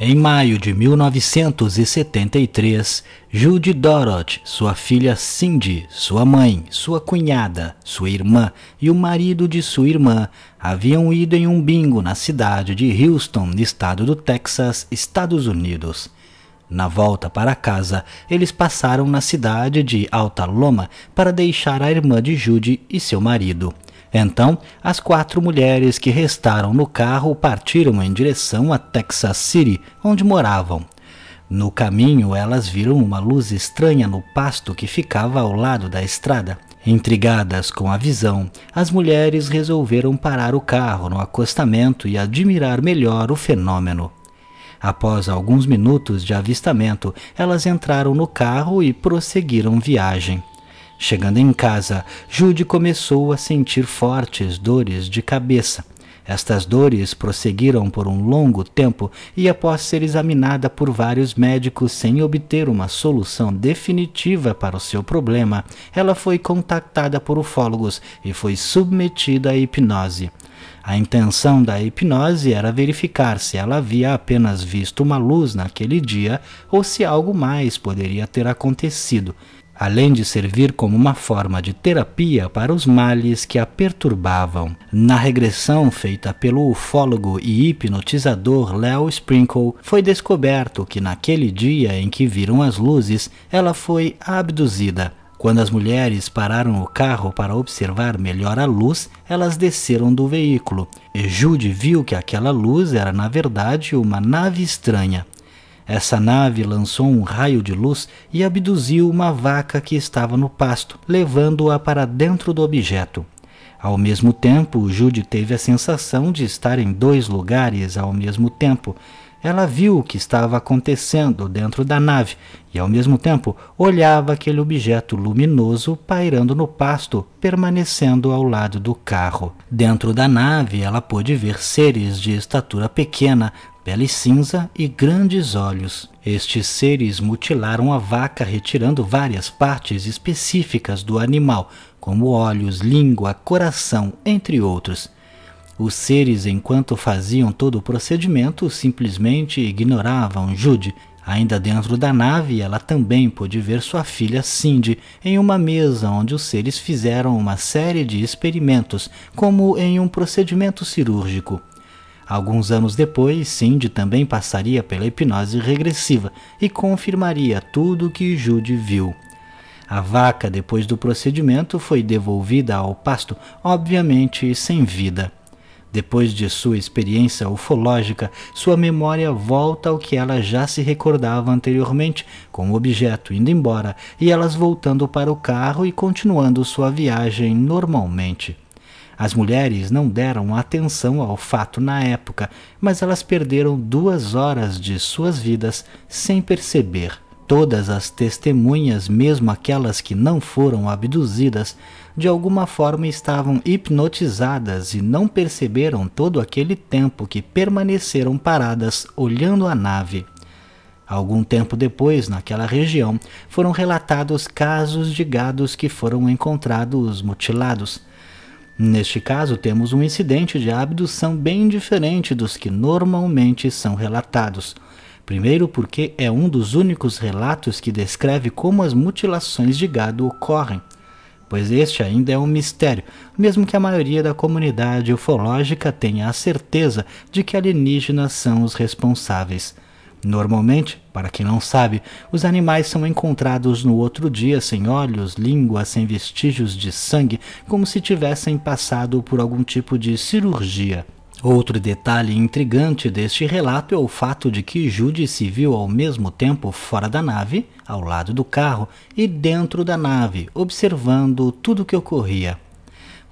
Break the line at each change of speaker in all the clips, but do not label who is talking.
Em maio de 1973, Judy Dorot, sua filha Cindy, sua mãe, sua cunhada, sua irmã e o marido de sua irmã haviam ido em um bingo na cidade de Houston, no estado do Texas, Estados Unidos. Na volta para casa, eles passaram na cidade de Altaloma para deixar a irmã de Judy e seu marido. Então, as quatro mulheres que restaram no carro partiram em direção a Texas City, onde moravam. No caminho, elas viram uma luz estranha no pasto que ficava ao lado da estrada. Intrigadas com a visão, as mulheres resolveram parar o carro no acostamento e admirar melhor o fenômeno. Após alguns minutos de avistamento, elas entraram no carro e prosseguiram viagem. Chegando em casa, Jude começou a sentir fortes dores de cabeça. Estas dores prosseguiram por um longo tempo e, após ser examinada por vários médicos sem obter uma solução definitiva para o seu problema, ela foi contactada por ufólogos e foi submetida à hipnose. A intenção da hipnose era verificar se ela havia apenas visto uma luz naquele dia ou se algo mais poderia ter acontecido além de servir como uma forma de terapia para os males que a perturbavam. Na regressão feita pelo ufólogo e hipnotizador Léo Sprinkle, foi descoberto que naquele dia em que viram as luzes, ela foi abduzida. Quando as mulheres pararam o carro para observar melhor a luz, elas desceram do veículo. E Jude viu que aquela luz era, na verdade, uma nave estranha. Essa nave lançou um raio de luz e abduziu uma vaca que estava no pasto, levando-a para dentro do objeto. Ao mesmo tempo, Jude teve a sensação de estar em dois lugares ao mesmo tempo. Ela viu o que estava acontecendo dentro da nave e, ao mesmo tempo, olhava aquele objeto luminoso pairando no pasto, permanecendo ao lado do carro. Dentro da nave, ela pôde ver seres de estatura pequena, pele cinza e grandes olhos. Estes seres mutilaram a vaca retirando várias partes específicas do animal, como olhos, língua, coração, entre outros. Os seres, enquanto faziam todo o procedimento, simplesmente ignoravam Jude. Ainda dentro da nave, ela também pôde ver sua filha Cindy em uma mesa onde os seres fizeram uma série de experimentos, como em um procedimento cirúrgico. Alguns anos depois, Cindy também passaria pela hipnose regressiva e confirmaria tudo o que Jude viu. A vaca, depois do procedimento, foi devolvida ao pasto, obviamente sem vida. Depois de sua experiência ufológica, sua memória volta ao que ela já se recordava anteriormente, com o objeto indo embora e elas voltando para o carro e continuando sua viagem normalmente. As mulheres não deram atenção ao fato na época, mas elas perderam duas horas de suas vidas sem perceber. Todas as testemunhas, mesmo aquelas que não foram abduzidas, de alguma forma estavam hipnotizadas e não perceberam todo aquele tempo que permaneceram paradas olhando a nave. Algum tempo depois, naquela região, foram relatados casos de gados que foram encontrados mutilados. Neste caso, temos um incidente de abdução bem diferente dos que normalmente são relatados. Primeiro, porque é um dos únicos relatos que descreve como as mutilações de gado ocorrem, pois este ainda é um mistério, mesmo que a maioria da comunidade ufológica tenha a certeza de que alienígenas são os responsáveis. Normalmente, para quem não sabe, os animais são encontrados no outro dia sem olhos, língua, sem vestígios de sangue, como se tivessem passado por algum tipo de cirurgia. Outro detalhe intrigante deste relato é o fato de que Jude se viu ao mesmo tempo fora da nave, ao lado do carro, e dentro da nave, observando tudo o que ocorria.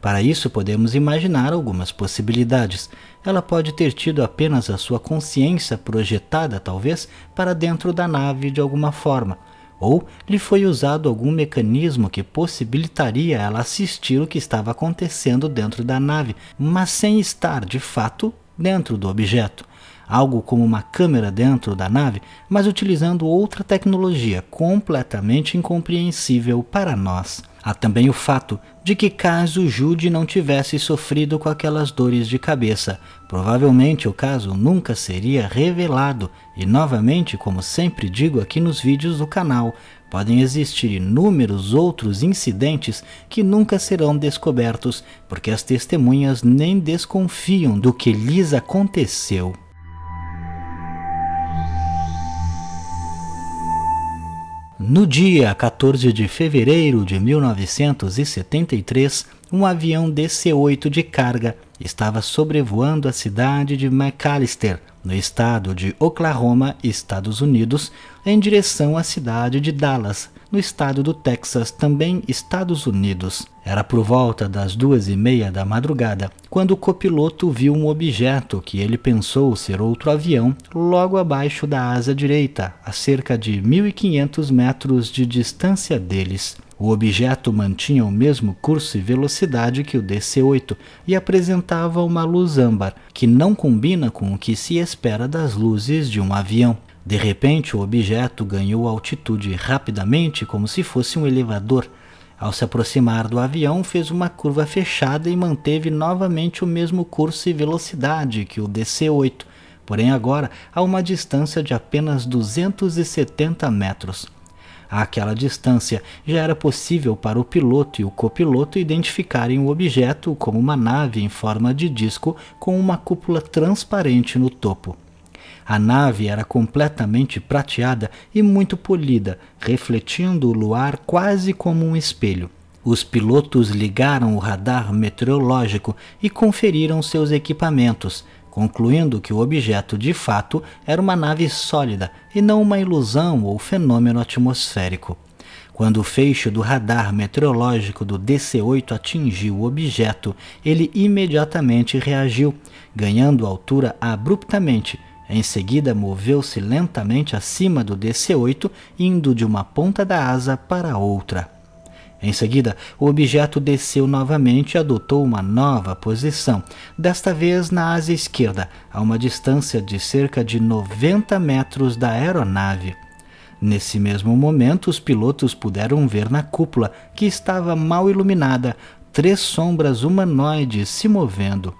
Para isso, podemos imaginar algumas possibilidades. Ela pode ter tido apenas a sua consciência projetada, talvez, para dentro da nave de alguma forma, ou lhe foi usado algum mecanismo que possibilitaria ela assistir o que estava acontecendo dentro da nave, mas sem estar, de fato, dentro do objeto algo como uma câmera dentro da nave, mas utilizando outra tecnologia completamente incompreensível para nós. Há também o fato de que, caso Jude não tivesse sofrido com aquelas dores de cabeça, provavelmente o caso nunca seria revelado, e novamente, como sempre digo aqui nos vídeos do canal, podem existir inúmeros outros incidentes que nunca serão descobertos, porque as testemunhas nem desconfiam do que lhes aconteceu. No dia 14 de fevereiro de 1973, um avião DC-8 de carga estava sobrevoando a cidade de McAllister, no estado de Oklahoma, Estados Unidos, em direção à cidade de Dallas, no estado do Texas, também Estados Unidos. Era por volta das duas e meia da madrugada quando o copiloto viu um objeto que ele pensou ser outro avião logo abaixo da asa direita, a cerca de 1.500 metros de distância deles. O objeto mantinha o mesmo curso e velocidade que o DC-8 e apresentava uma luz âmbar, que não combina com o que se espera das luzes de um avião. De repente, o objeto ganhou altitude rapidamente, como se fosse um elevador. Ao se aproximar do avião, fez uma curva fechada e manteve novamente o mesmo curso e velocidade que o DC-8, porém agora a uma distância de apenas 270 metros. Àquela distância, já era possível para o piloto e o copiloto identificarem o objeto como uma nave em forma de disco com uma cúpula transparente no topo. A nave era completamente prateada e muito polida, refletindo o luar quase como um espelho. Os pilotos ligaram o radar meteorológico e conferiram seus equipamentos, concluindo que o objeto de fato era uma nave sólida e não uma ilusão ou fenômeno atmosférico. Quando o feixe do radar meteorológico do DC-8 atingiu o objeto, ele imediatamente reagiu, ganhando altura abruptamente, em seguida, moveu-se lentamente acima do DC-8, indo de uma ponta da asa para outra. Em seguida, o objeto desceu novamente e adotou uma nova posição, desta vez na asa esquerda, a uma distância de cerca de 90 metros da aeronave. Nesse mesmo momento, os pilotos puderam ver na cúpula, que estava mal iluminada, três sombras humanoides se movendo.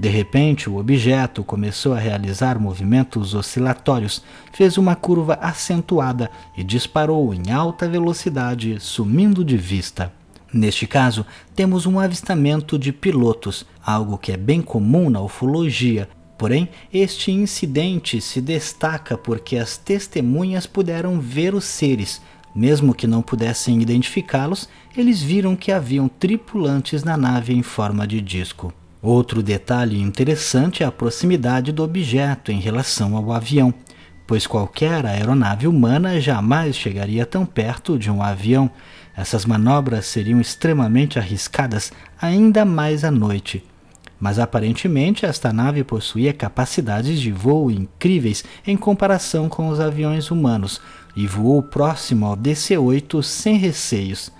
De repente, o objeto começou a realizar movimentos oscilatórios, fez uma curva acentuada e disparou em alta velocidade, sumindo de vista. Neste caso, temos um avistamento de pilotos, algo que é bem comum na ufologia. Porém, este incidente se destaca porque as testemunhas puderam ver os seres. Mesmo que não pudessem identificá-los, eles viram que haviam tripulantes na nave em forma de disco. Outro detalhe interessante é a proximidade do objeto em relação ao avião, pois qualquer aeronave humana jamais chegaria tão perto de um avião. Essas manobras seriam extremamente arriscadas, ainda mais à noite. Mas aparentemente esta nave possuía capacidades de voo incríveis em comparação com os aviões humanos e voou próximo ao DC-8 sem receios.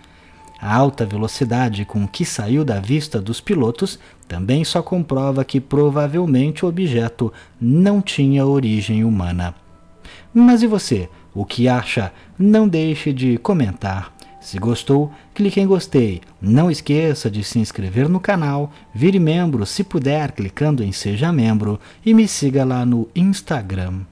A alta velocidade com que saiu da vista dos pilotos também só comprova que provavelmente o objeto não tinha origem humana. Mas e você? O que acha? Não deixe de comentar. Se gostou, clique em gostei. Não esqueça de se inscrever no canal, vire membro se puder clicando em seja membro e me siga lá no Instagram.